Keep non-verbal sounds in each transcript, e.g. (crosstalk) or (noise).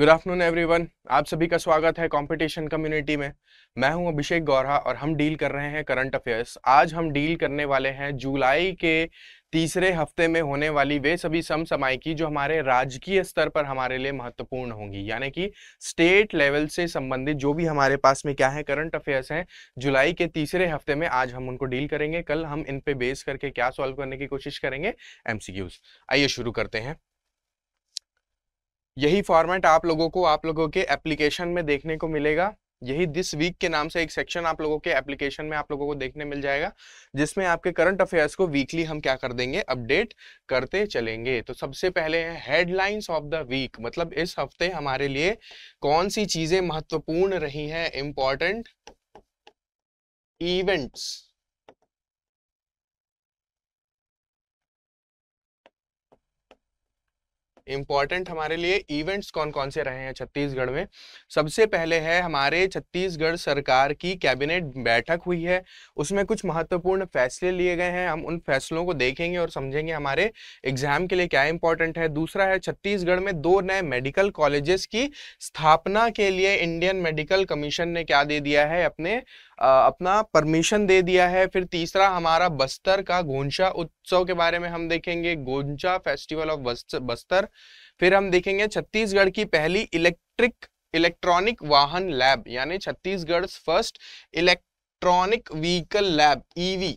Good afternoon everyone आप सभी का स्वागत है कंपटीशन कम्युनिटी में मैं हूं अभिषेक गौरा और हम डील कर रहे हैं करंट अफेयर्स आज हम डील करने वाले हैं जुलाई के तीसरे हफ्ते में होने वाली वे सभी समय की जो हमारे राजकीय स्तर पर हमारे लिए महत्वपूर्ण होंगी यानी कि स्टेट लेवल से संबंधित जो भी हमारे पास में क्या है करंट अफेयर्स हैं जुलाई के तीसरे हफ्ते में आज हम उनको डील करेंगे कल हम इन पे बेस करके क्या सॉल्व करने की कोशिश करेंगे एमसीक्यूज आइए शुरू करते हैं यही फॉर्मेट आप लोगों को आप लोगों के एप्लीकेशन में देखने को मिलेगा यही दिस वीक के नाम से एक सेक्शन आप लोगों के एप्लीकेशन में आप लोगों को देखने मिल जाएगा जिसमें आपके करंट अफेयर्स को वीकली हम क्या कर देंगे अपडेट करते चलेंगे तो सबसे पहले हेडलाइंस ऑफ द वीक मतलब इस हफ्ते हमारे लिए कौन सी चीजें महत्वपूर्ण रही हैं इंपॉर्टेंट इवेंट्स इम्पॉर्टेंट हमारे लिए इवेंट्स कौन कौन से रहे हैं छत्तीसगढ़ में सबसे पहले है हमारे छत्तीसगढ़ सरकार की कैबिनेट बैठक हुई है उसमें कुछ महत्वपूर्ण फैसले लिए गए हैं हम उन फैसलों को देखेंगे और समझेंगे हमारे एग्जाम के लिए क्या इंपॉर्टेंट है दूसरा है छत्तीसगढ़ में दो नए मेडिकल कॉलेजेस की स्थापना के लिए इंडियन मेडिकल कमीशन ने क्या दे दिया है अपने अपना परमिशन दे दिया है फिर तीसरा हमारा बस्तर का गोंचा उत्सव के बारे में हम देखेंगे गोंचा फेस्टिवल ऑफ बस्तर फिर हम देखेंगे छत्तीसगढ़ की पहली इलेक्ट्रिक इलेक्ट्रॉनिक वाहन लैब यानी Chhattisgarh first electronic vehicle lab EV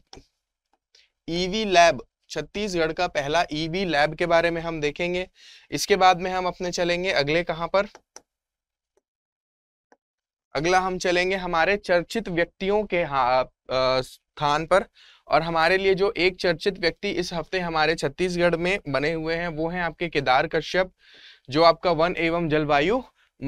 EV lab Chhattisgarh का पहला ईवी e लैब के बारे में हम देखेंगे इसके बाद में हम अपने चलेंगे अगले कहां पर अगला हम चलेंगे हमारे चर्चित व्यक्तियों के स्थान पर और हमारे लिए जो एक चर्चित व्यक्ति इस हफ्ते हमारे छत्तीसगढ़ में बने हुए हैं वो हैं आपके केदार कश्यप जो आपका वन एवं जलवायु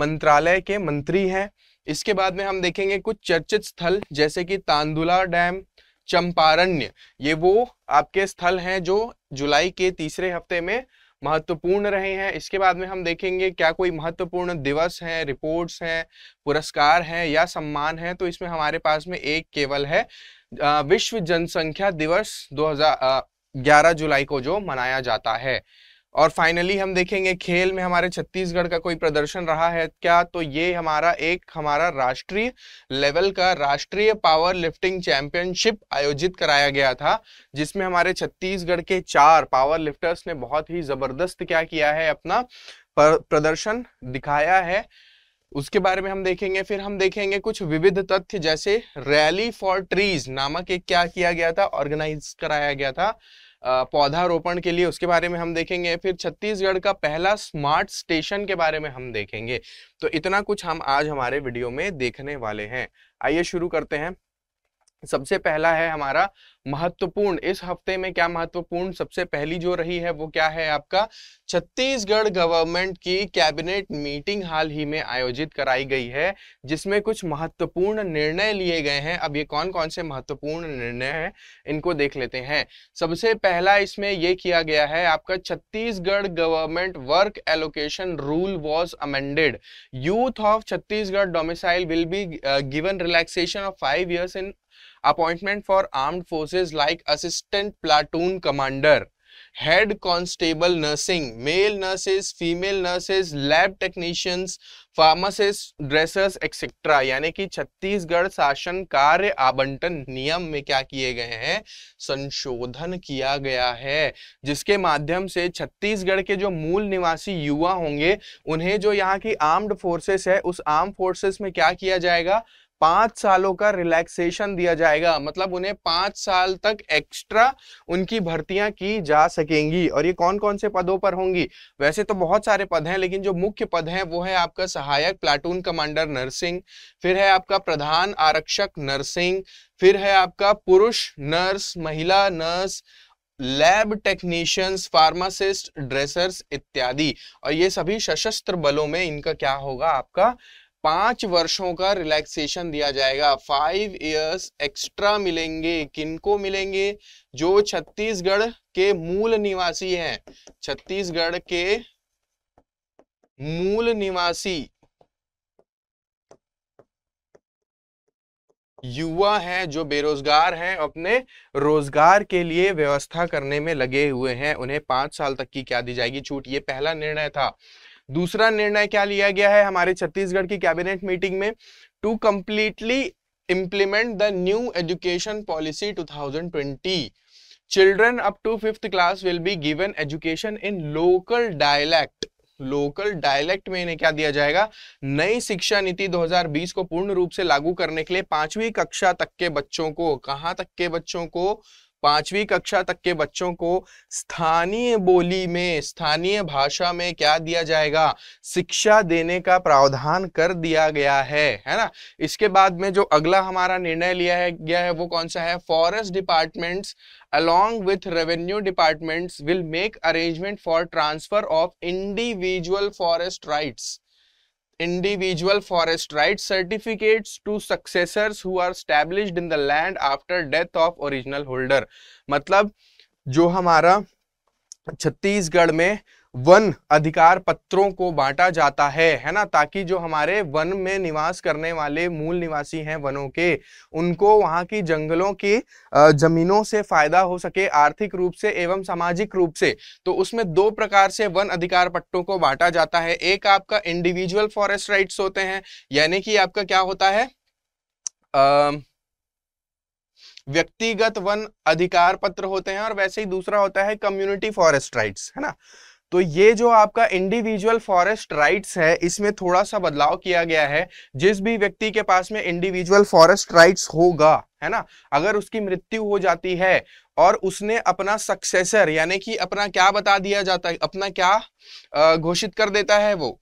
मंत्रालय के मंत्री हैं इसके बाद में हम देखेंगे कुछ चर्चित स्थल जैसे कि तांदुला डैम चंपारण्य ये वो आपके स्थल हैं जो जुलाई के तीसरे हफ्ते में महत्वपूर्ण रहे हैं इसके बाद में हम देखेंगे क्या कोई महत्वपूर्ण दिवस है रिपोर्ट्स हैं पुरस्कार हैं या सम्मान है तो इसमें हमारे पास में एक केवल है विश्व जनसंख्या दिवस दो 11 जुलाई को जो मनाया जाता है और फाइनली हम देखेंगे खेल में हमारे छत्तीसगढ़ का कोई प्रदर्शन रहा है क्या तो ये हमारा एक हमारा राष्ट्रीय लेवल का राष्ट्रीय पावर लिफ्टिंग चैंपियनशिप आयोजित कराया गया था जिसमें हमारे छत्तीसगढ़ के चार पावर लिफ्टर्स ने बहुत ही जबरदस्त क्या किया है अपना प्रदर्शन दिखाया है उसके बारे में हम देखेंगे फिर हम देखेंगे कुछ विविध तथ्य जैसे रैली फॉर ट्रीज नामक एक क्या किया गया था ऑर्गेनाइज कराया गया था पौधारोपण के लिए उसके बारे में हम देखेंगे फिर छत्तीसगढ़ का पहला स्मार्ट स्टेशन के बारे में हम देखेंगे तो इतना कुछ हम आज हमारे वीडियो में देखने वाले हैं आइए शुरू करते हैं सबसे पहला है हमारा महत्वपूर्ण इस हफ्ते में क्या महत्वपूर्ण सबसे पहली जो रही है वो क्या है आपका छत्तीसगढ़ गवर्नमेंट की कैबिनेट मीटिंग हाल ही में आयोजित कराई गई है जिसमें कुछ महत्वपूर्ण निर्णय लिए गए हैं अब ये कौन कौन से महत्वपूर्ण निर्णय हैं इनको देख लेते हैं सबसे पहला इसमें यह किया गया है आपका Chhattisgarh government work allocation rule was amended youth of Chhattisgarh domicile will be given relaxation of five years in appointment for armed forces like assistant platoon commander head constable nursing male nurses female nurses lab technicians pharmacist dressers etcetera यानी कि छत्तीसगढ़ शासन कार्य आबंटन नियम में क्या किए गए हैं संशोधन किया गया है जिसके माध्यम से छत्तीसगढ़ के जो मूल निवासी युवा होंगे उन्हें जो यहाँ की आर्म्ड फोर्सेस है उस आर्म फोर्सेस में क्या किया जाएगा पांच सालों का रिलैक्सेशन दिया जाएगा मतलब उन्हें पांच साल तक एक्स्ट्रा उनकी भर्तियां की जा सकेंगी और ये कौन कौन से पदों पर होंगी वैसे तो बहुत सारे पद हैं लेकिन जो मुख्य पद हैं वो है आपका सहायक प्लाटून कमांडर नर्सिंग फिर है आपका प्रधान आरक्षक नर्सिंग फिर है आपका पुरुष नर्स महिला nurse lab technicians pharmacist dressers इत्यादि और ये सभी सशस्त्र बलों में इनका क्या होगा आपका पांच वर्षों का रिलैक्सेशन दिया जाएगा फाइव इयर्स एक्स्ट्रा मिलेंगे किनको मिलेंगे जो छत्तीसगढ़ के मूल निवासी हैं छत्तीसगढ़ के मूल निवासी युवा हैं जो बेरोजगार हैं अपने रोजगार के लिए व्यवस्था करने में लगे हुए हैं उन्हें पांच साल तक की क्या दी जाएगी छूट ये पहला निर्णय था दूसरा निर्णय क्या लिया गया है हमारे छत्तीसगढ़ की कैबिनेट मीटिंग में to completely implement the new education policy 2020 children up to fifth class will be given education in local dialect local dialect में इन्हें क्या दिया जाएगा नई शिक्षा नीति 2020 को पूर्ण रूप से लागू करने के लिए पांचवी कक्षा तक के बच्चों को कहां तक के बच्चों को पांचवी कक्षा तक के बच्चों को स्थानीय बोली में स्थानीय भाषा में क्या दिया जाएगा शिक्षा देने का प्रावधान कर दिया गया है है ना इसके बाद में जो अगला हमारा निर्णय लिया है गया है वो कौन सा है forest departments along with revenue departments will make arrangement for transfer of individual forest rights individual forest rights certificates to successors who are established in the land after death of original holder मतलब जो हमारा छत्तीसगढ़ में one अधिकार पत्रों को बांटा जाता है है ना ताकि जो हमारे वन में निवास करने वाले मूल निवासी हैं वनों के उनको वहाँ की जंगलों की जमीनों से फायदा हो सके आर्थिक रूप से एवं सामाजिक रूप से तो उसमें दो प्रकार से वन अधिकार पट्टों को बांटा जाता है एक आपका इंडिविजुअल फॉरेस्ट राइट्स होते हैं यानी कि आपका क्या होता है आ, व्यक्तिगत वन अधिकार पत्र होते हैं और वैसे ही दूसरा होता है कम्युनिटी फॉरेस्ट राइट्स है ना तो ये जो आपका इंडिविजुअल फॉरेस्ट राइट्स है इसमें थोड़ा सा बदलाव किया गया है जिस भी व्यक्ति के पास में इंडिविजुअल फॉरेस्ट राइट्स होगा है ना अगर उसकी मृत्यु हो जाती है और उसने अपना सक्सेसर यानी कि अपना क्या बता दिया जाता है अपना क्या घोषित कर देता है वो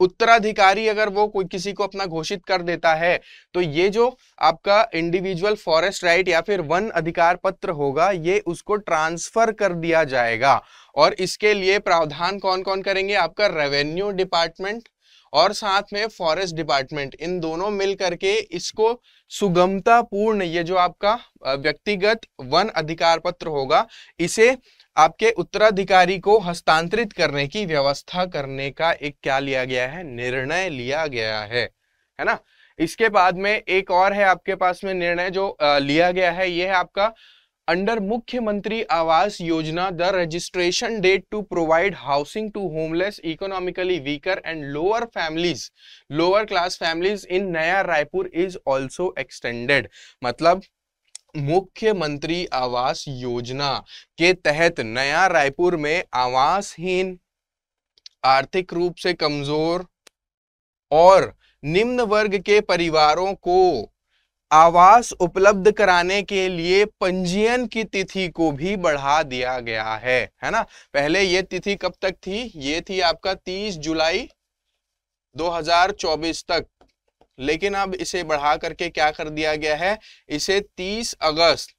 उत्तराधिकारी अगर वो कोई किसी को अपना घोषित कर देता है तो ये जो आपका इंडिविजुअल फॉरेस्ट राइट या फिर वन अधिकार पत्र होगा ये उसको ट्रांसफर कर दिया जाएगा और इसके लिए प्रावधान कौन कौन करेंगे आपका रेवेन्यू डिपार्टमेंट और साथ में फॉरेस्ट डिपार्टमेंट इन दोनों मिल करके इसको सुगमता पूर्ण ये जो आपका व्यक्तिगत वन अधिकार पत्र होगा इसे आपके उत्तराधिकारी को हस्तांतरित करने की व्यवस्था करने का एक क्या लिया गया है निर्णय लिया गया है है ना इसके बाद में एक और है आपके पास में निर्णय जो लिया गया है यह है आपका under Mukhyamantri Awas Yojana the registration date to provide housing to homeless economically weaker and lower families lower class families in Naya Raipur is also extended मतलब मुख्यमंत्री आवास योजना के तहत नया रायपुर में आवासहीन आर्थिक रूप से कमजोर और निम्न वर्ग के परिवारों को आवास उपलब्ध कराने के लिए पंजीयन की तिथि को भी बढ़ा दिया गया है है ना पहले यह तिथि कब तक थी ये थी आपका 30 जुलाई 2024 तक लेकिन अब इसे बढ़ा करके क्या कर दिया गया है इसे 30 अगस्त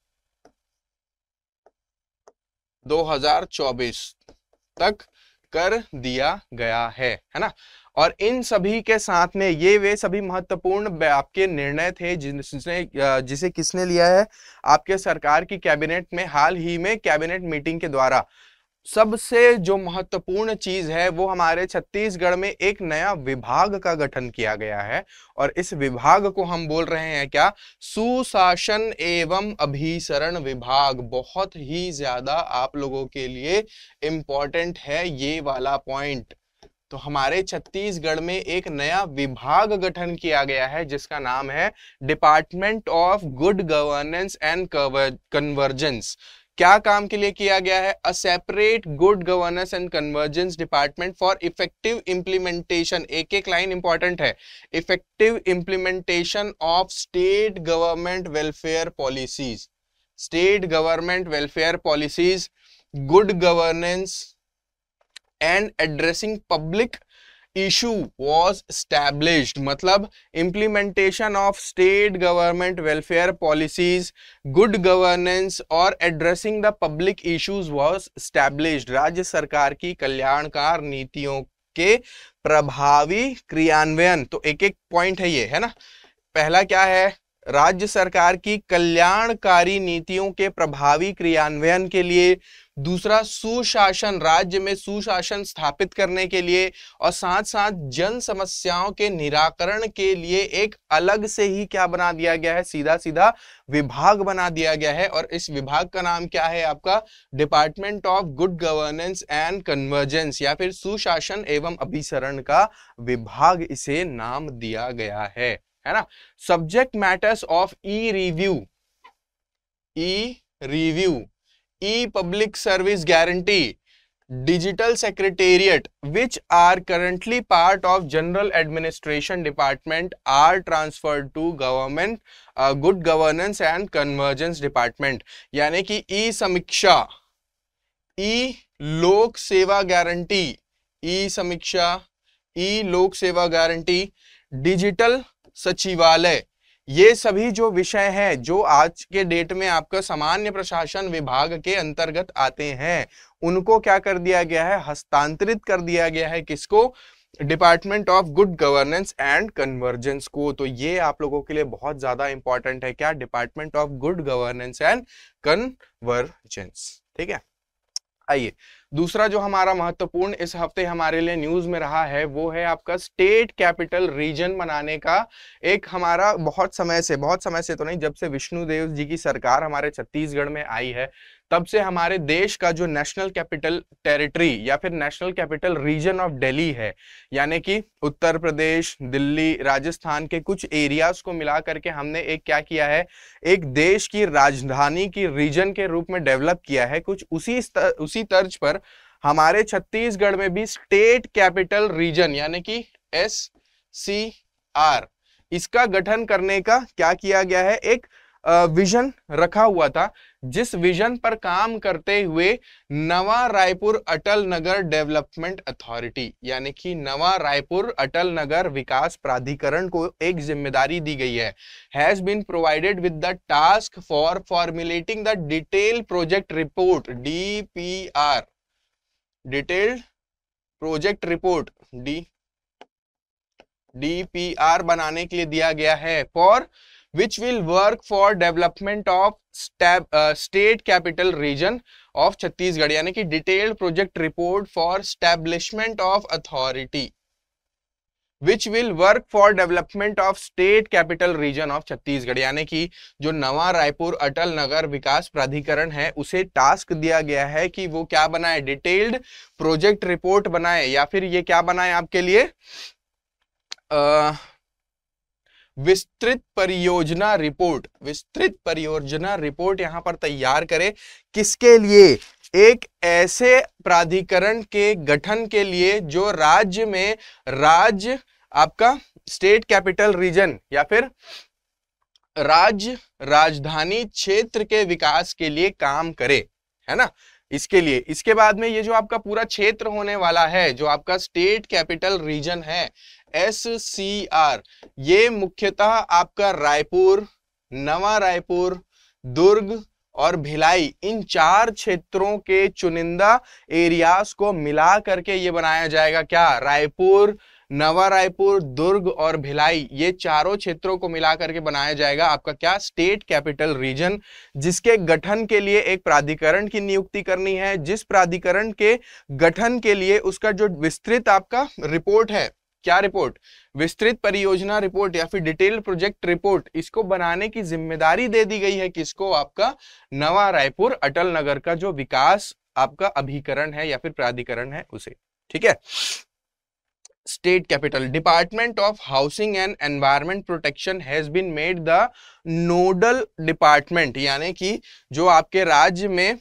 2024 तक कर दिया गया है है ना और इन सभी के साथ में ये वे सभी महत्वपूर्ण आपके निर्णय थे जिसने जिसे किसने लिया है आपके सरकार की कैबिनेट में हाल ही में कैबिनेट मीटिंग के द्वारा सबसे जो महत्वपूर्ण चीज है वो हमारे छत्तीसगढ़ में एक नया विभाग का गठन किया गया है और इस विभाग को हम बोल रहे हैं क्या सुशासन एवं अभिसरण विभाग बहुत ही ज्यादा आप लोगों के लिए इम्पोर्टेंट है ये वाला पॉइंट तो हमारे छत्तीसगढ़ में एक नया विभाग गठन किया गया है जिसका नाम है department of good governance and convergence क्या काम के लिए किया गया है a separate good governance and convergence department for effective implementation एक एक लाइन इंपॉर्टेंट है effective implementation of state government welfare policies state government welfare policies good governance and addressing public issue was established मतलब implementation of state government welfare policies good governance और addressing the public issues was established राज्य सरकार की कल्याणकार नीतियों के प्रभावी क्रियान्वयन तो एक एक पॉइंट है ये है ना पहला क्या है राज्य सरकार की कल्याणकारी नीतियों के प्रभावी क्रियान्वयन के लिए दूसरा सुशासन राज्य में सुशासन स्थापित करने के लिए और साथ साथ जन समस्याओं के निराकरण के लिए एक अलग से ही क्या बना दिया गया है सीधा सीधा विभाग बना दिया गया है और इस विभाग का नाम क्या है आपका department of good governance and convergence या फिर सुशासन एवं अभिसरण का विभाग इसे नाम दिया गया है है ना subject matters of e review e review e public service guarantee digital secretariat which are currently part of general administration department are transfer to government good governance and convergence department यानी कि ई समीक्षा ई लोक सेवा गारंटी ई समीक्षा ई लोक सेवा guarantee digital सचिवालय ये सभी जो विषय हैं जो आज के डेट में आपका सामान्य प्रशासन विभाग के अंतर्गत आते हैं उनको क्या कर दिया गया है हस्तांतरित कर दिया गया है किसको department of good governance and convergence को तो ये आप लोगों के लिए बहुत ज्यादा इंपॉर्टेंट है क्या department of good governance and convergence ठीक है आइए दूसरा जो हमारा महत्वपूर्ण इस हफ्ते हमारे लिए न्यूज में रहा है वो है आपका स्टेट कैपिटल रीजन बनाने का एक हमारा बहुत समय से बहुत समय से तो नहीं जब से विष्णुदेव जी की सरकार हमारे छत्तीसगढ़ में आई है तब से हमारे देश का जो नेशनल कैपिटल टेरिटरी या फिर national capital region of Delhi है यानी कि उत्तर प्रदेश दिल्ली राजस्थान के कुछ एरियाज को मिला करके हमने एक क्या किया है एक देश की राजधानी की रीजन के रूप में डेवलप किया है कुछ उसी उसी तर्ज पर हमारे छत्तीसगढ़ में भी स्टेट कैपिटल रीजन यानी कि एस सी आर इसका गठन करने का क्या किया गया है एक विजन रखा हुआ था जिस विजन पर काम करते हुए नवा रायपुर अटल नगर डेवलपमेंट अथॉरिटी यानी कि नवा रायपुर अटल नगर विकास प्राधिकरण को एक जिम्मेदारी दी गई है has been provided with the task for formulating the detail project report DPR detailed project report D D बनाने के लिए दिया गया है for which will work for development of state capital region of Chhattisgarh यानी कि detailed project report for establishment of authority which will work for development of state capital region of Chhattisgarh यानी कि जो नवा रायपुर अटल नगर विकास प्राधिकरण है उसे टास्क दिया गया है कि वो क्या बनाए डिटेल्ड प्रोजेक्ट रिपोर्ट बनाए या फिर ये क्या बनाए आपके लिए आ, विस्तृत परियोजना रिपोर्ट विस्तृत परियोजना रिपोर्ट यहां पर तैयार करे किसके लिए एक ऐसे प्राधिकरण के गठन के लिए जो राज्य में राज्य आपका स्टेट कैपिटल रीजन या फिर राज्य राजधानी क्षेत्र के विकास के लिए काम करे है ना इसके लिए इसके बाद में ये जो आपका पूरा क्षेत्र होने वाला है जो आपका स्टेट कैपिटल रीजन है एस सी आर ये मुख्यतः आपका रायपुर नवा रायपुर दुर्ग और भिलाई इन चार क्षेत्रों के चुनिंदा एरियाज को मिला करके ये बनाया जाएगा क्या रायपुर नवा रायपुर दुर्ग और भिलाई ये चारों क्षेत्रों को मिलाकर के बनाया जाएगा आपका क्या स्टेट कैपिटल रीजन जिसके गठन के लिए एक प्राधिकरण की नियुक्ति करनी है जिस प्राधिकरण के गठन के लिए उसका जो विस्तृत आपका रिपोर्ट है क्या रिपोर्ट विस्तृत परियोजना रिपोर्ट या फिर डिटेल प्रोजेक्ट रिपोर्ट इसको बनाने की जिम्मेदारी दे दी गई है किसको आपका नवा रायपुर अटल नगर का जो विकास आपका अभिकरण है या फिर प्राधिकरण है उसे ठीक है state capital department of housing and environment protection has been made the nodal department यानी कि जो आपके राज्य में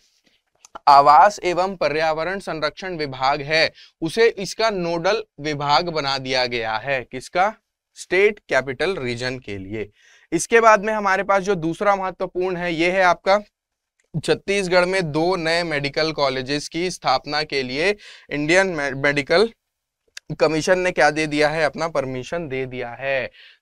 आवास एवं पर्यावरण संरक्षण विभाग है उसे इसका नोडल विभाग बना दिया गया है किसका स्टेट कैपिटल रीजन के लिए इसके बाद में हमारे पास जो दूसरा महत्वपूर्ण है ये है आपका छत्तीसगढ़ में दो नए मेडिकल कॉलेजेस की स्थापना के लिए इंडियन मेडिकल कमीशन ने क्या दे दिया है अपना परमिशन दे दिया है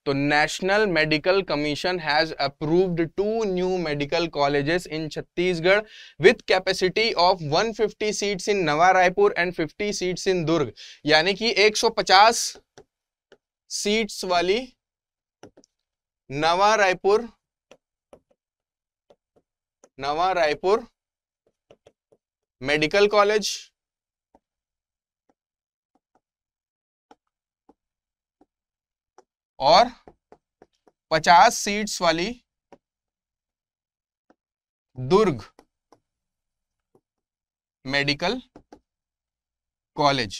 तो national medical commission has approved two new medical colleges in Chhattisgarh with capacity of 150 seats in Nava Raipur and 50 seats in Durg यानी कि 150 सीट्स वाली नवा रायपुर नवा रायपुर मेडिकल कॉलेज और 50 सीट्स वाली दुर्ग मेडिकल कॉलेज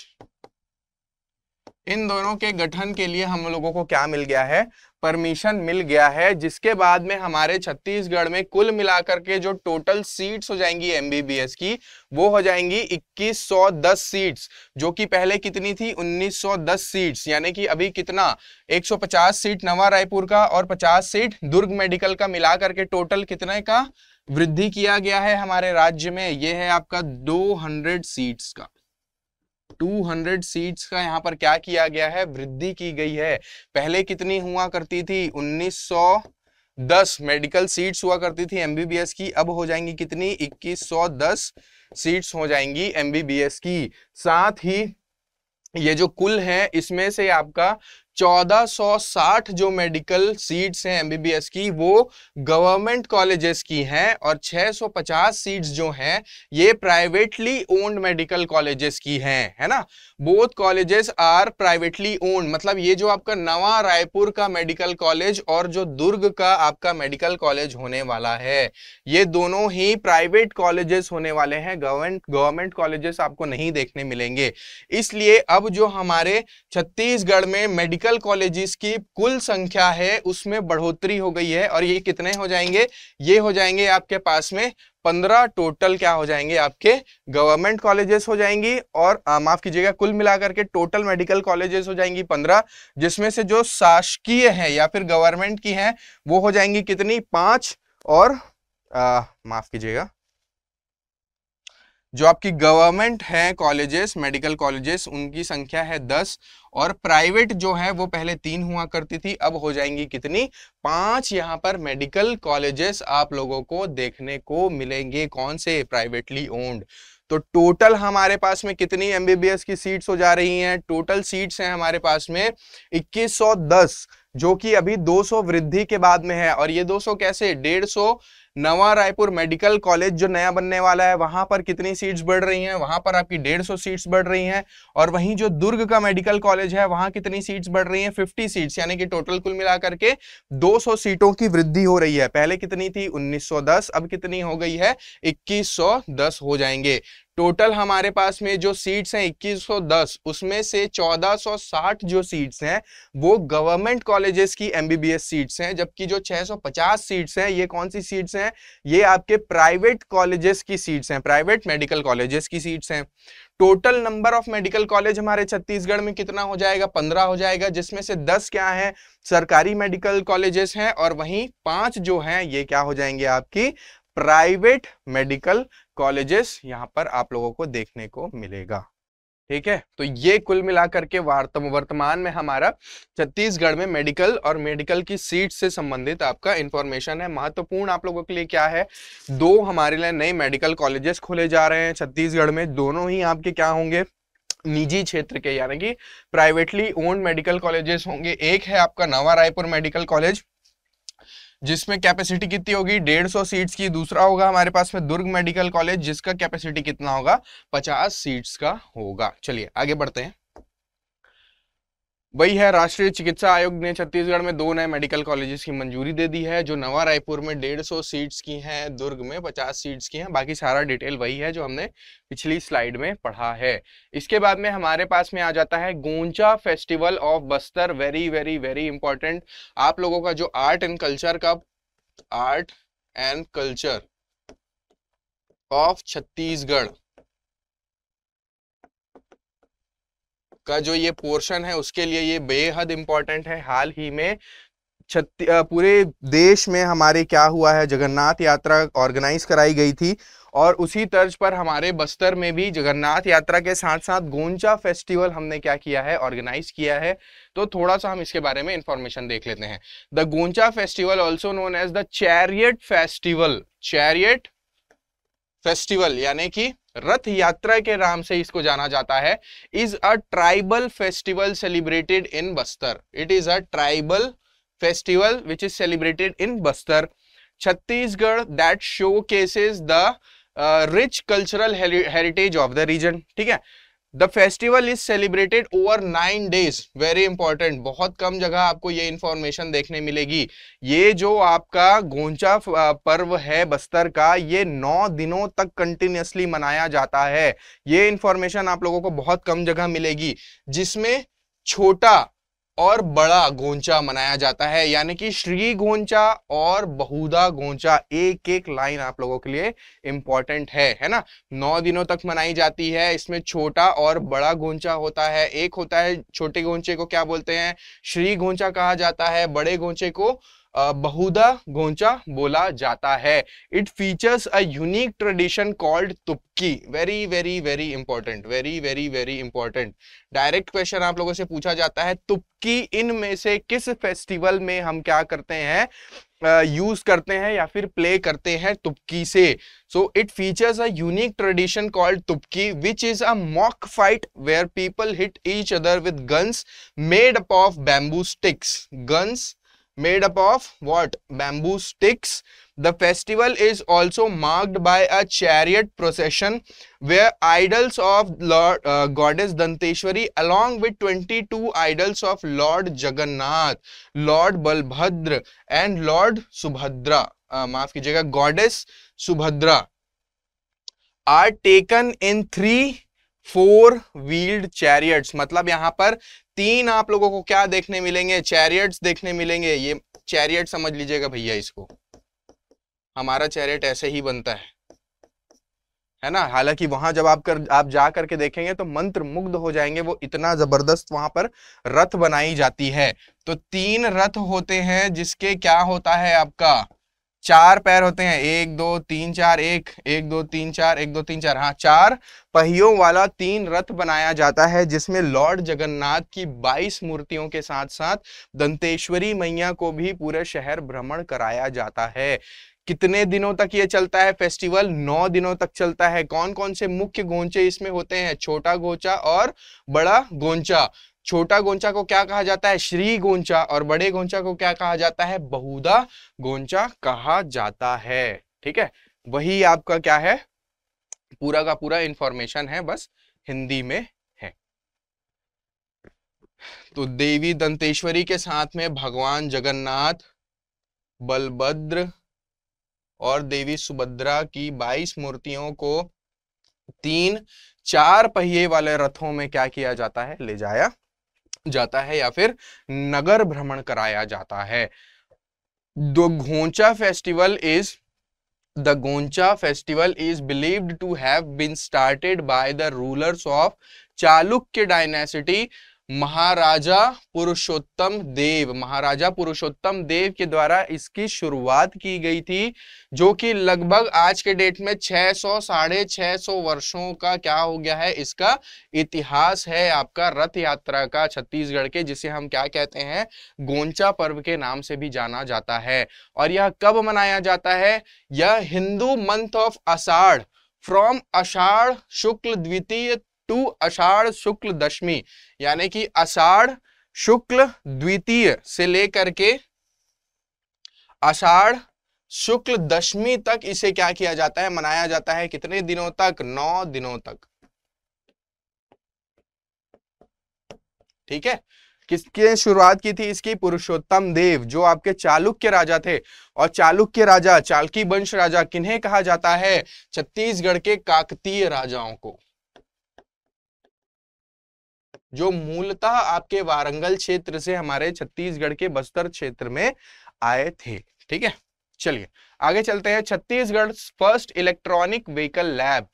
इन दोनों के गठन के लिए हम लोगों को क्या मिल गया है परमिशन मिल गया है जिसके बाद में हमारे छत्तीसगढ़ में कुल मिलाकर के जो टोटल सीट्स हो जाएंगी एमबीबीएस की वो हो जाएंगी 2110 सीट्स जो कि पहले कितनी थी 1910 सीट्स यानी कि अभी कितना 150 सीट नवा रायपुर का और 50 सीट दुर्ग मेडिकल का मिलाकर के टोटल कितने का वृद्धि किया गया है हमारे राज्य में ये है आपका दो सीट्स का 200 सीट्स का यहाँ पर क्या किया गया है वृद्धि की गई है पहले कितनी हुआ करती थी 1910 मेडिकल सीट्स हुआ करती थी एमबीबीएस की अब हो जाएंगी कितनी 2110 सीट्स हो जाएंगी एमबीबीएस की साथ ही ये जो कुल है इसमें से आपका 1460 जो मेडिकल सीट्स हैं एमबीबीएस की वो गवर्नमेंट कॉलेजेस की हैं और 650 सीट्स जो हैं ये प्राइवेटली ओन्ड मेडिकल कॉलेजेस की हैं है ना both colleges are privately owned मतलब ये जो आपका नवा रायपुर का मेडिकल कॉलेज और जो दुर्ग का आपका मेडिकल कॉलेज होने वाला है ये दोनों ही प्राइवेट कॉलेजेस होने वाले हैं गवर्नमेंट गवर्नमेंट कॉलेजेस आपको नहीं देखने मिलेंगे इसलिए अब जो हमारे छत्तीसगढ़ में मेडिकल मेडिकल कॉलेजेस की कुल संख्या है उसमें बढ़ोतरी हो गई है और ये कितने हो जाएंगे ये हो जाएंगे आपके पास में पंद्रह टोटल क्या हो जाएंगे आपके गवर्नमेंट कॉलेजेस हो जाएंगी और माफ कीजिएगा कुल मिलाकर के टोटल मेडिकल कॉलेजेस हो जाएंगी पंद्रह जिसमें से जो शासकीय है या फिर गवर्नमेंट की है वो हो जाएंगी कितनी पांच और माफ कीजिएगा जो आपकी गवर्नमेंट है कॉलेजेस मेडिकल कॉलेजेस उनकी संख्या है दस और प्राइवेट जो है वो पहले तीन हुआ करती थी अब हो जाएंगी कितनी पांच यहाँ पर मेडिकल कॉलेजेस आप लोगों को देखने को मिलेंगे कौन से प्राइवेटली ओन्ड तो टोटल हमारे पास में कितनी एमबीबीएस की सीट्स हो जा रही हैं टोटल सीट्स हैं हमारे पास में 2110 जो कि अभी 200 वृद्धि के बाद में है और ये 200 कैसे 150 नवा रायपुर मेडिकल कॉलेज जो नया बनने वाला है वहां पर कितनी सीट्स बढ़ रही हैं वहां पर आपकी डेढ़ सौ सीट्स बढ़ रही हैं और वहीं जो दुर्ग का मेडिकल कॉलेज है वहां कितनी सीट्स बढ़ रही हैं 50 सीट्स यानी कि टोटल कुल मिलाकर के 200 सीटों की वृद्धि हो रही है पहले कितनी थी 1910 अब कितनी हो गई है इक्कीस हो जाएंगे टोटल हमारे पास में जो सीट्स हैं 2110 उसमें से 1460 जो सीट्स हैं वो गवर्नमेंट कॉलेजेस की एमबीबीएस सीट्स हैं जबकि जो 650 सीट्स हैं ये कौन सी सीट्स हैं ये आपके प्राइवेट कॉलेजेस की सीट्स हैं प्राइवेट मेडिकल कॉलेजेस की सीट्स हैं total number of medical college हमारे छत्तीसगढ़ में कितना हो जाएगा पंद्रह हो जाएगा जिसमें से दस क्या है सरकारी मेडिकल कॉलेजेस हैं और वहीं पांच जो हैं ये क्या हो जाएंगे आपकी प्राइवेट मेडिकल कॉलेजेस यहाँ पर आप लोगों को देखने को मिलेगा ठीक है तो ये कुल मिलाकर के वर्तमान में हमारा छत्तीसगढ़ में मेडिकल और मेडिकल की सीट से संबंधित आपका इंफॉर्मेशन है महत्वपूर्ण आप लोगों के लिए क्या है दो हमारे लिए नए मेडिकल कॉलेजेस खोले जा रहे हैं छत्तीसगढ़ में दोनों ही आपके क्या होंगे निजी क्षेत्र के यानी कि प्राइवेटली ओन्ड मेडिकल कॉलेजेस होंगे एक है आपका नवा रायपुर मेडिकल कॉलेज जिसमें कैपेसिटी कितनी होगी डेढ़ सौ सीट्स की दूसरा होगा हमारे पास में दुर्ग मेडिकल कॉलेज जिसका कैपेसिटी कितना होगा पचास सीट्स का होगा चलिए आगे बढ़ते हैं वही है राष्ट्रीय चिकित्सा आयोग ने छत्तीसगढ़ में दो नए मेडिकल कॉलेजेस की मंजूरी दे दी है जो नवा रायपुर में डेढ़ सौ सीट्स की हैं दुर्ग में पचास सीट्स की हैं बाकी सारा डिटेल वही है जो हमने पिछली स्लाइड में पढ़ा है इसके बाद में हमारे पास में आ जाता है Goncha festival of Bastar very very very important आप लोगों का जो आर्ट एंड कल्चर का art and culture of Chhattisgarh का जो ये पोर्शन है उसके लिए ये बेहद इंपॉर्टेंट है हाल ही में छत्ती पूरे देश में हमारे क्या हुआ है जगन्नाथ यात्रा ऑर्गेनाइज कराई गई थी और उसी तर्ज पर हमारे बस्तर में भी जगन्नाथ यात्रा के साथ साथ गोंचा फेस्टिवल हमने क्या किया है ऑर्गेनाइज किया है तो थोड़ा सा हम इसके बारे में इंफॉर्मेशन देख लेते हैं the Goncha festival also known as the chariot festival chariot festival यानी कि रथ यात्रा के नाम से इसको जाना जाता है is a tribal festival celebrated in Bastar it is a tribal festival which is celebrated in Bastar Chhattisgarh that showcases the rich cultural heritage of the region ठीक है the festival is celebrated over nine days very important बहुत कम जगह आपको ये information देखने मिलेगी ये जो आपका गोंचा पर्व है बस्तर का ये नौ दिनों तक कंटिन्यूसली मनाया जाता है ये इंफॉर्मेशन आप लोगों को बहुत कम जगह मिलेगी जिसमें छोटा और बड़ा गोंचा मनाया जाता है यानी कि श्री गोंचा और बहुदा गोंचा एक एक लाइन आप लोगों के लिए इंपॉर्टेंट है है ना नौ दिनों तक मनाई जाती है इसमें छोटा और बड़ा गोंचा होता है एक होता है छोटे गोंचे को क्या बोलते हैं श्री गोंचा कहा जाता है बड़े गोंचे को बहुधा गोंचा बोला जाता है it features a unique tradition called Tupki very very very important very very very important direct question आप लोगों से पूछा जाता है तुपकी इनमें से किस फेस्टिवल में हम क्या करते हैं यूज uh, करते हैं या फिर प्ले करते हैं तुपकी से so it features a unique tradition called Tupki which is a mock fight where people hit each other with guns made up of bamboo sticks guns made up of what bamboo sticks the festival is also marked by a chariot procession where idols of lord uh, goddess danteshwari along with 22 idols of lord jagannath lord balbhadra and lord subhadra uh, maaf kijiyega goddess subhadra are taken in three four wheeled chariots मतलब यहां पर तीन आप लोगों को क्या देखने मिलेंगे चैरियट्स देखने मिलेंगे ये चैरियट समझ लीजिएगा भैया इसको हमारा चैरियट ऐसे ही बनता है है ना हालांकि वहां जब आप कर आप जा करके देखेंगे तो मंत्र मुग्ध हो जाएंगे वो इतना जबरदस्त वहां पर रथ बनाई जाती है तो तीन रथ होते हैं जिसके क्या होता है आपका चार पैर होते हैं एक दो तीन चार एक एक दो तीन चार एक दो तीन चार हाँ चार पहियों वाला तीन रथ बनाया जाता है जिसमें लॉर्ड जगन्नाथ की 22 मूर्तियों के साथ साथ दंतेश्वरी मैया को भी पूरे शहर भ्रमण कराया जाता है कितने दिनों तक ये चलता है फेस्टिवल नौ दिनों तक चलता है कौन कौन से मुख्य गोंचे इसमें होते हैं छोटा गोचा और बड़ा गोंचा छोटा गोंचा को क्या कहा जाता है श्री गोंचा और बड़े गोंचा को क्या कहा जाता है बहुदा गोंचा कहा जाता है ठीक है वही आपका क्या है पूरा का पूरा इंफॉर्मेशन है बस हिंदी में है तो देवी दंतेश्वरी के साथ में भगवान जगन्नाथ बलभद्र और देवी सुभद्रा की 22 मूर्तियों को तीन चार पहिए वाले रथों में क्या किया जाता है ले जाया जाता है या फिर नगर भ्रमण कराया जाता है the Goncha festival is the Goncha festival is believed to have been started by the rulers of Chalukya dynasty Maharaja Purushottam Dev Maharaja Purushottam Dev के द्वारा इसकी शुरुआत की गई थी जो कि लगभग आज के डेट में 600 सौ साढ़े छह वर्षों का क्या हो गया है इसका इतिहास है आपका रथ यात्रा का छत्तीसगढ़ के जिसे हम क्या कहते हैं गोंचा पर्व के नाम से भी जाना जाता है और यह कब मनाया जाता है यह Hindu month of Ashadha from Ashadha Shukla Dwitiya to Ashadh शुक्ल दशमी यानी कि अषाढ़ शुक्ल द्वितीय से लेकर के अषाढ़ शुक्ल दशमी तक इसे क्या किया जाता है मनाया जाता है कितने दिनों तक नौ दिनों तक ठीक है किसके शुरुआत की थी इसकी पुरुषोत्तम देव जो आपके चालुक्य राजा थे और चालुक्य राजा चालकी वंश राजा किन्हें कहा जाता है छत्तीसगढ़ के काकतीय राजाओं को जो मूलतः आपके वारंगल क्षेत्र से हमारे छत्तीसगढ़ के बस्तर क्षेत्र में आए थे ठीक है चलिए आगे चलते हैं Chhattisgarh first electronic vehicle lab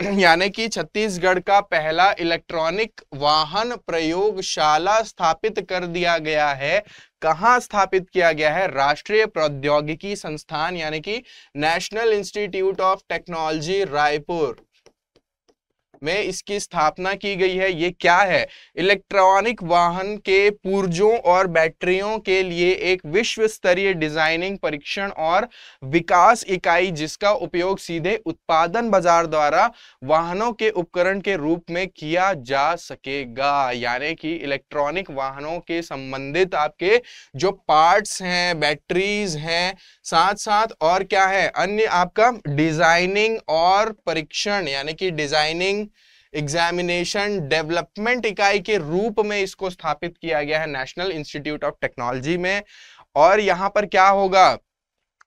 (clears throat) यानी कि छत्तीसगढ़ का पहला इलेक्ट्रॉनिक वाहन प्रयोगशाला स्थापित कर दिया गया है कहाँ स्थापित किया गया है राष्ट्रीय प्रौद्योगिकी संस्थान यानी कि national institute of technology Raipur में इसकी स्थापना की गई है ये क्या है इलेक्ट्रॉनिक वाहन के पुर्जों और बैटरियों के लिए एक विश्व स्तरीय डिजाइनिंग परीक्षण और विकास इकाई जिसका उपयोग सीधे उत्पादन बाजार द्वारा वाहनों के उपकरण के रूप में किया जा सकेगा यानी कि इलेक्ट्रॉनिक वाहनों के संबंधित आपके जो पार्ट्स हैं बैटरीज हैं साथ साथ और क्या है अन्य आपका डिजाइनिंग और परीक्षण यानी कि डिजाइनिंग एग्जामिनेशन डेवलपमेंट इकाई के रूप में इसको स्थापित किया गया है नेशनल इंस्टीट्यूट ऑफ टेक्नोलॉजी में और यहां पर क्या होगा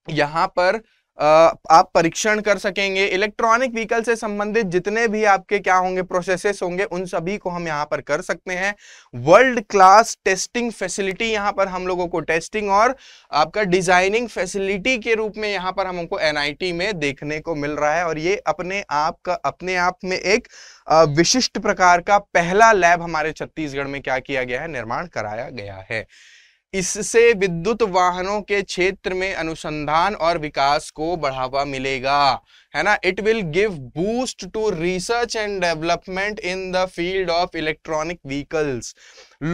यहां पर आप परीक्षण कर सकेंगे इलेक्ट्रॉनिक व्हीकल से संबंधित जितने भी आपके क्या होंगे प्रोसेसेस होंगे उन सभी को हम यहाँ पर कर सकते हैं वर्ल्ड क्लास टेस्टिंग फैसिलिटी यहाँ पर हम लोगों को टेस्टिंग और आपका डिजाइनिंग फैसिलिटी के रूप में यहाँ पर हमको एनआईटी में देखने को मिल रहा है और ये अपने आप का अपने आप में एक विशिष्ट प्रकार का पहला लैब हमारे छत्तीसगढ़ में क्या किया गया है निर्माण कराया गया है इससे विद्युत वाहनों के क्षेत्र में अनुसंधान और विकास को बढ़ावा मिलेगा है ना it will give boost to research and development in the field of electronic vehicles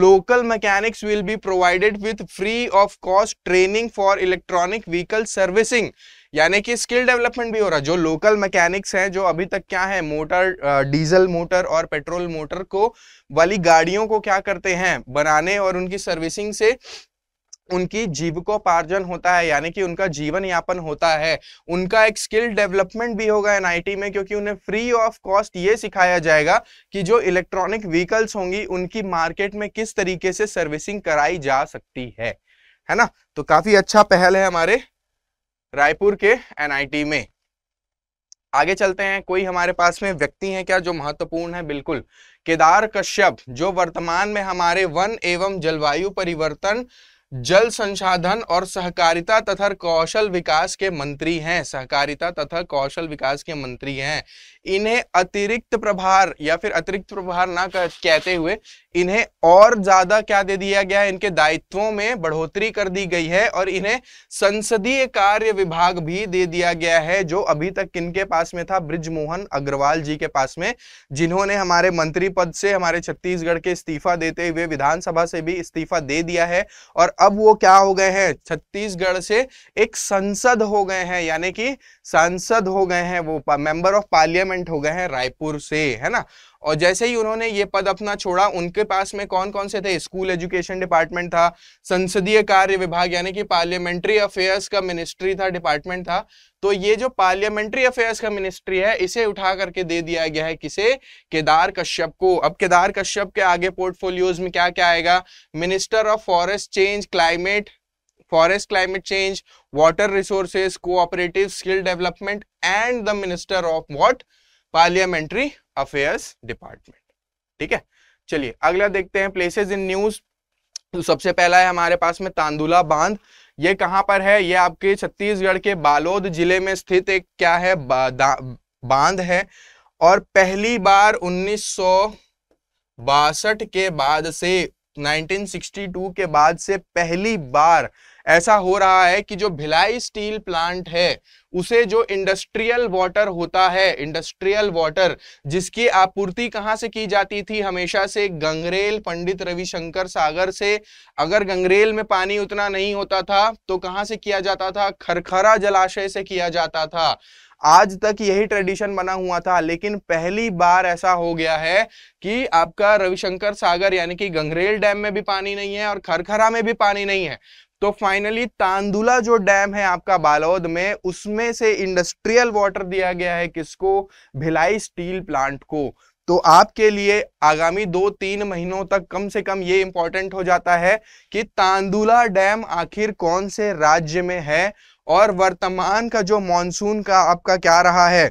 local mechanics will be provided with free of cost training for electronic vehicle servicing यानी कि स्किल डेवलपमेंट भी हो रहा है जो लोकल मैकेनिक्स हैं जो अभी तक क्या है मोटर डीजल मोटर और पेट्रोल मोटर को वाली गाड़ियों को क्या करते हैं बनाने और उनकी सर्विसिंग से उनकी जीविकोपार्जन होता है यानी कि उनका जीवन यापन होता है उनका एक स्किल डेवलपमेंट भी होगा एनआईटी में क्योंकि उन्हें फ्री ऑफ कॉस्ट ये सिखाया जाएगा कि जो इलेक्ट्रॉनिक व्हीकल्स होंगी उनकी मार्केट में किस तरीके से सर्विसिंग कराई जा सकती है है ना तो काफी अच्छा पहल है हमारे रायपुर के एनआईटी में आगे चलते हैं कोई हमारे पास में व्यक्ति हैं क्या जो महत्वपूर्ण है बिल्कुल केदार कश्यप जो वर्तमान में हमारे वन एवं जलवायु परिवर्तन जल संसाधन और सहकारिता तथा कौशल विकास के मंत्री हैं सहकारिता तथा कौशल विकास के मंत्री हैं इन्हें अतिरिक्त प्रभार या फिर अतिरिक्त प्रभार ना कहते हुए इन्हें और ज्यादा क्या दे दिया गया है इनके दायित्वों में बढ़ोतरी कर दी गई है और इन्हें संसदीय कार्य विभाग भी दे दिया गया है जो अभी तक किनके पास में था ब्रिजमोहन अग्रवाल जी के पास में जिन्होंने हमारे मंत्री पद से हमारे छत्तीसगढ़ के इस्तीफा देते हुए विधानसभा से भी इस्तीफा दे दिया है और अब वो क्या हो गए हैं छत्तीसगढ़ से एक संसद हो गए हैं यानी कि सांसद हो गए हैं वो मेंबर ऑफ पार्लियामेंट मूवमेंट हो गए हैं रायपुर से है ना और जैसे ही उन्होंने ये पद अपना छोड़ा उनके पास में कौन कौन से थे स्कूल एजुकेशन डिपार्टमेंट था संसदीय कार्य विभाग यानी कि पार्लियामेंट्री अफेयर्स का मिनिस्ट्री था डिपार्टमेंट था तो ये जो पार्लियामेंट्री अफेयर्स का मिनिस्ट्री है इसे उठा करके दे दिया गया है किसे केदार कश्यप को अब केदार कश्यप के आगे पोर्टफोलियोज में क्या क्या आएगा minister of forest change climate forest climate change water resources cooperative skill development and the minister of what parliamentary affairs department ठीक है चलिए अगला देखते हैं प्लेसेस इन न्यूज तो सबसे पहला है हमारे पास में तांदुला बांध ये कहाँ पर है ये आपके छत्तीसगढ़ के बालोद जिले में स्थित एक क्या है बा, बांध है और पहली बार उन्नीस के बाद से 1962 के बाद से पहली बार ऐसा हो रहा है कि जो भिलाई स्टील प्लांट है उसे जो इंडस्ट्रियल वाटर होता है इंडस्ट्रियल वाटर जिसकी आपूर्ति कहां से की जाती थी हमेशा से गंगरेल पंडित रविशंकर सागर से अगर गंगरेल में पानी उतना नहीं होता था तो कहाँ से किया जाता था खरखरा जलाशय से किया जाता था आज तक यही ट्रेडिशन बना हुआ था लेकिन पहली बार ऐसा हो गया है कि आपका रविशंकर सागर यानी कि गंगरेल डैम में भी पानी नहीं है और खरखरा में भी पानी नहीं है तो फाइनली तांदुला जो डैम है आपका बालोद में उसमें से इंडस्ट्रियल वाटर दिया गया है किसको भिलाई स्टील प्लांट को तो आपके लिए आगामी दो तीन महीनों तक कम से कम ये इंपॉर्टेंट हो जाता है कि तांदुला डैम आखिर कौन से राज्य में है और वर्तमान का जो मानसून का आपका क्या रहा है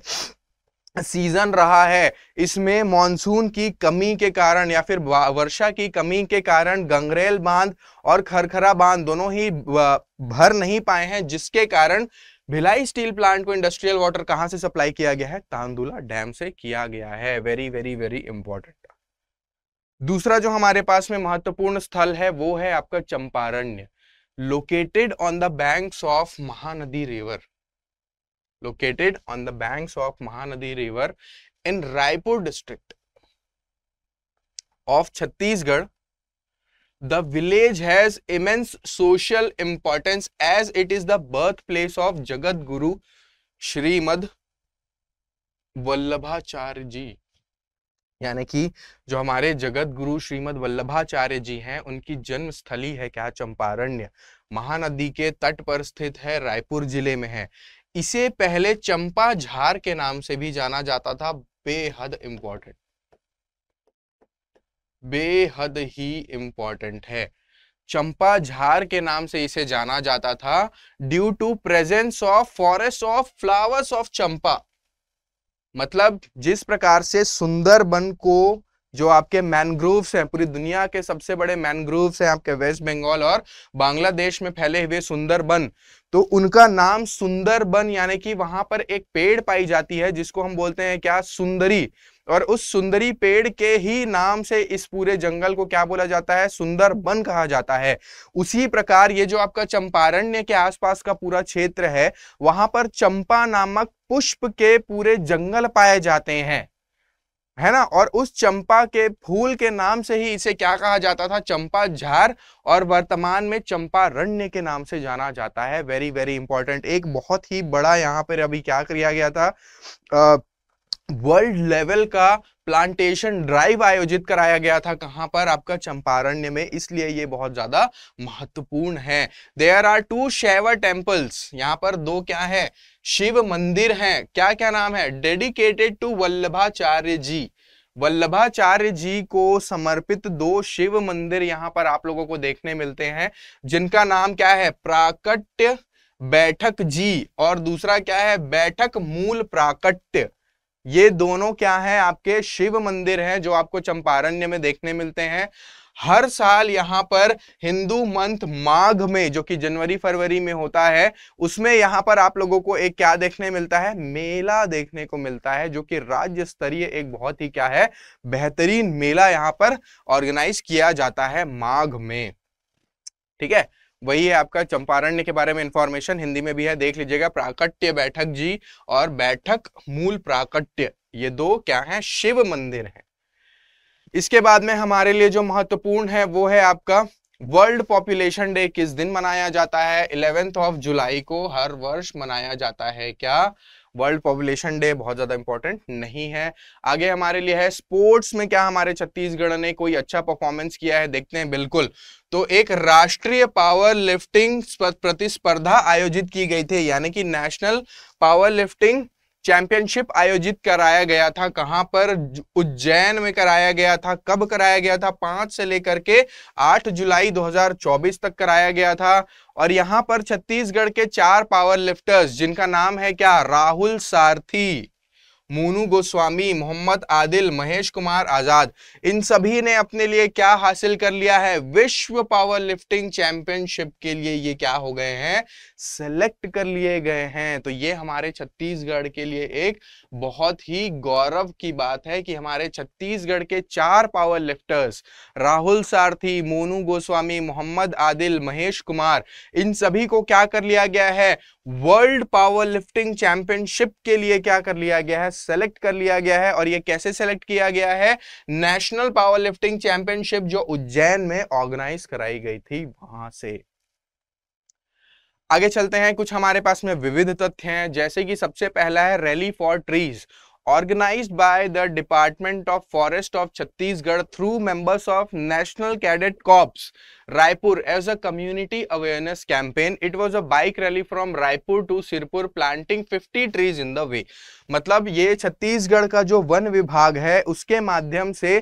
सीजन रहा है इसमें मानसून की कमी के कारण या फिर वर्षा की कमी के कारण गंगरेल बांध और खरखरा बांध दोनों ही भर नहीं पाए हैं जिसके कारण भिलाई स्टील प्लांट को इंडस्ट्रियल वाटर कहां से सप्लाई किया गया है तांदुला डैम से किया गया है वेरी वेरी वेरी इंपॉर्टेंट दूसरा जो हमारे पास में महत्वपूर्ण स्थल है वो है आपका Champaranya located on the banks of Mahanadi river located on the banks of Mahanadi River in Raipur district of Chhattisgarh. The village has immense social importance as it is the birthplace of Jagat Guru Srimad Vallabhacharya ji यानी कि जो हमारे जगत गुरु श्रीमद वल्लभाचार्य जी हैं उनकी जन्म स्थली है क्या चंपारण्य महानदी के तट पर स्थित है रायपुर जिले में है इसे पहले चंपा झार के नाम से भी जाना जाता था बेहद इंपॉर्टेंट बेहद ही इंपॉर्टेंट है चंपा झार के नाम से इसे जाना जाता था due to presence of forest of flowers of champa मतलब जिस प्रकार से सुंदरबन को जो आपके मैनग्रोव्स हैं पूरी दुनिया के सबसे बड़े मैनग्रोव्स हैं आपके वेस्ट बंगाल और बांग्लादेश में फैले हुए सुंदरबन तो उनका नाम सुंदरबन यानी कि वहां पर एक पेड़ पाई जाती है जिसको हम बोलते हैं क्या सुंदरी और उस सुंदरी पेड़ के ही नाम से इस पूरे जंगल को क्या बोला जाता है सुंदर बन कहा जाता है उसी प्रकार ये जो आपका चंपारण्य के आसपास का पूरा क्षेत्र है वहां पर चंपा नामक पुष्प के पूरे जंगल पाए जाते हैं है ना और उस चंपा के फूल के नाम से ही इसे क्या कहा जाता था चंपा झार और वर्तमान में चंपा रण्य के नाम से जाना जाता है वेरी वेरी इंपॉर्टेंट एक बहुत ही बड़ा यहाँ पर अभी क्या किया गया था वर्ल्ड लेवल का प्लांटेशन ड्राइव आयोजित कराया गया था कहाँ पर आपका चंपारण्य में इसलिए ये बहुत ज़्यादा महत्वपूर्ण है there are two Shaiva temples यहाँ पर दो क्या है शिव मंदिर हैं क्या क्या नाम है डेडिकेटेड टू वल्लभाचार्य जी वल्लभाचार्य जी को समर्पित दो शिव मंदिर यहां पर आप लोगों को देखने मिलते हैं जिनका नाम क्या है प्राकट्य बैठक जी और दूसरा क्या है बैठक मूल प्राकट्य ये दोनों क्या है आपके शिव मंदिर हैं जो आपको चंपारण्य में देखने मिलते हैं हर साल यहाँ पर हिंदू मंथ माघ में जो कि जनवरी फरवरी में होता है उसमें यहाँ पर आप लोगों को एक क्या देखने मिलता है मेला देखने को मिलता है जो कि राज्य स्तरीय एक बहुत ही क्या है बेहतरीन मेला यहाँ पर ऑर्गेनाइज किया जाता है माघ में ठीक है वही है आपका चंपारण्य के बारे में इंफॉर्मेशन हिंदी में भी है देख लीजिएगा प्राकट्य बैठक जी और बैठक मूल प्राकट्य ये दो क्या है शिव मंदिर है इसके बाद में हमारे लिए जो महत्वपूर्ण है वो है आपका वर्ल्ड पॉपुलेशन डे किस दिन मनाया जाता है इलेवेंथ ऑफ जुलाई को हर वर्ष मनाया जाता है क्या वर्ल्ड पॉपुलेशन डे बहुत ज़्यादा इंपॉर्टेंट नहीं है आगे हमारे लिए है स्पोर्ट्स में क्या हमारे छत्तीसगढ़ ने कोई अच्छा परफॉर्मेंस किया है देखते हैं बिल्कुल तो एक राष्ट्रीय पावर लिफ्टिंग प्रतिस्पर्धा आयोजित की गई थी यानी कि नेशनल पावर लिफ्टिंग चैंपियनशिप आयोजित कराया गया था कहां पर उज्जैन में कराया गया था कब कराया गया था पांच से लेकर के आठ जुलाई 2024 तक कराया गया था और यहां पर छत्तीसगढ़ के चार पावर लिफ्टर्स जिनका नाम है क्या राहुल सारथी मोनू गोस्वामी मोहम्मद आदिल महेश कुमार आजाद इन सभी ने अपने लिए क्या हासिल कर लिया है विश्व पावर लिफ्टिंग चैंपियनशिप के लिए ये क्या हो गए हैं सेलेक्ट कर लिए गए हैं तो ये हमारे छत्तीसगढ़ के लिए एक बहुत ही गौरव की बात है कि हमारे छत्तीसगढ़ के चार पावर लिफ्टर्स राहुल सारथी मोनू गोस्वामी मोहम्मद आदिल महेश कुमार इन सभी को क्या कर लिया गया है वर्ल्ड पावर लिफ्टिंग चैंपियनशिप के लिए क्या कर लिया गया है सेलेक्ट कर लिया गया है और ये कैसे सेलेक्ट किया गया है नेशनल पावर लिफ्टिंग चैंपियनशिप जो उज्जैन में ऑर्गेनाइज कराई गई थी वहां से आगे चलते हैं कुछ हमारे पास में विविध तथ्य हैं जैसे कि सबसे पहला है rally for trees organise by the department of forest of Chhattisgarh through members of national cadet corps Raipur as a community awareness campaign it was a bike rally from Raipur to Sirpur planting 50 trees in the way मतलब ये छत्तीसगढ़ का जो one विभाग है उसके माध्यम से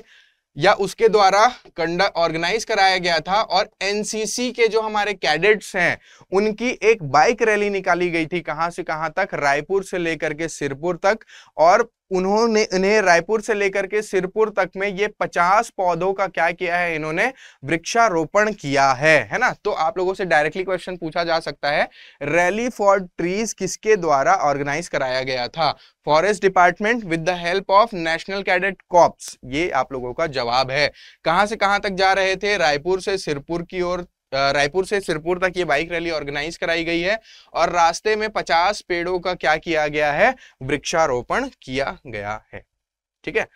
या उसके द्वारा कंडा ऑर्गेनाइज कराया गया था और एनसीसी के जो हमारे कैडेट्स हैं उनकी एक बाइक रैली निकाली गई थी कहां से कहां तक रायपुर से लेकर के सिरपुर तक और उन्होंने इन्हें रायपुर से लेकर के सिरपुर तक में ये पचास पौधों का क्या किया है इन्होंने वृक्षारोपण किया है है ना तो आप लोगों से डायरेक्टली क्वेश्चन पूछा जा सकता है रैली फॉर ट्रीज किसके द्वारा ऑर्गेनाइज कराया गया था forest department with the help of national cadet corps ये आप लोगों का जवाब है कहां से कहां तक जा रहे थे रायपुर से सिरपुर की ओर रायपुर से सिरपुर तक ये बाइक रैली ऑर्गेनाइज कराई गई है और रास्ते में पचास पेड़ों का क्या किया गया है वृक्षारोपण किया गया है ठीक है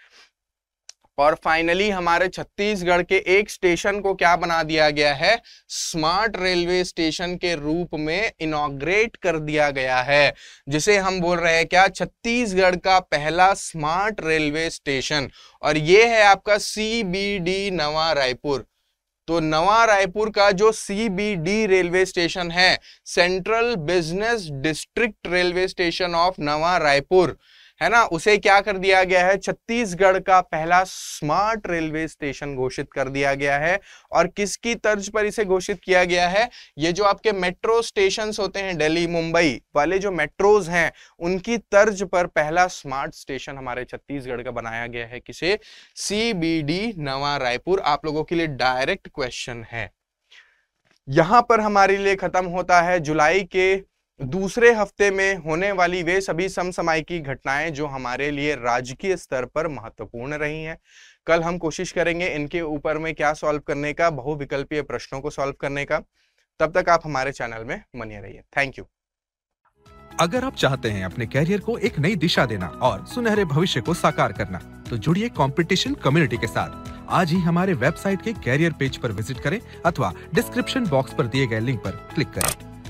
और फाइनली हमारे छत्तीसगढ़ के एक स्टेशन को क्या बना दिया गया है स्मार्ट रेलवे स्टेशन के रूप में इनोग्रेट कर दिया गया है जिसे हम बोल रहे हैं क्या छत्तीसगढ़ का पहला स्मार्ट रेलवे स्टेशन और ये है आपका सी नवा रायपुर तो नवा रायपुर का जो सीबीडी रेलवे स्टेशन है central business district railway station of Nava Raipur है ना उसे क्या कर दिया गया है छत्तीसगढ़ का पहला स्मार्ट रेलवे स्टेशन घोषित कर दिया गया है और किसकी तर्ज पर इसे घोषित किया गया है ये जो आपके मेट्रो स्टेशन होते हैं दिल्ली मुंबई वाले जो मेट्रोज हैं उनकी तर्ज पर पहला स्मार्ट स्टेशन हमारे छत्तीसगढ़ का बनाया गया है किसे सी नवा रायपुर आप लोगों के लिए डायरेक्ट क्वेश्चन है यहां पर हमारे लिए खत्म होता है जुलाई के दूसरे हफ्ते में होने वाली वे सभी समसामयिकी घटनाएं जो हमारे लिए राजकीय स्तर पर महत्वपूर्ण रही हैं कल हम कोशिश करेंगे इनके ऊपर में क्या सॉल्व करने का बहुविकल्पीय प्रश्नों को सॉल्व करने का तब तक आप हमारे चैनल में बने रहिए थैंक यू अगर आप चाहते हैं अपने कैरियर को एक नई दिशा देना और सुनहरे भविष्य को साकार करना तो जुड़िए कंपटीशन कम्युनिटी के साथ आज ही हमारे वेबसाइट के कैरियर पेज पर विजिट करें अथवा डिस्क्रिप्शन बॉक्स पर दिए गए लिंक पर क्लिक करें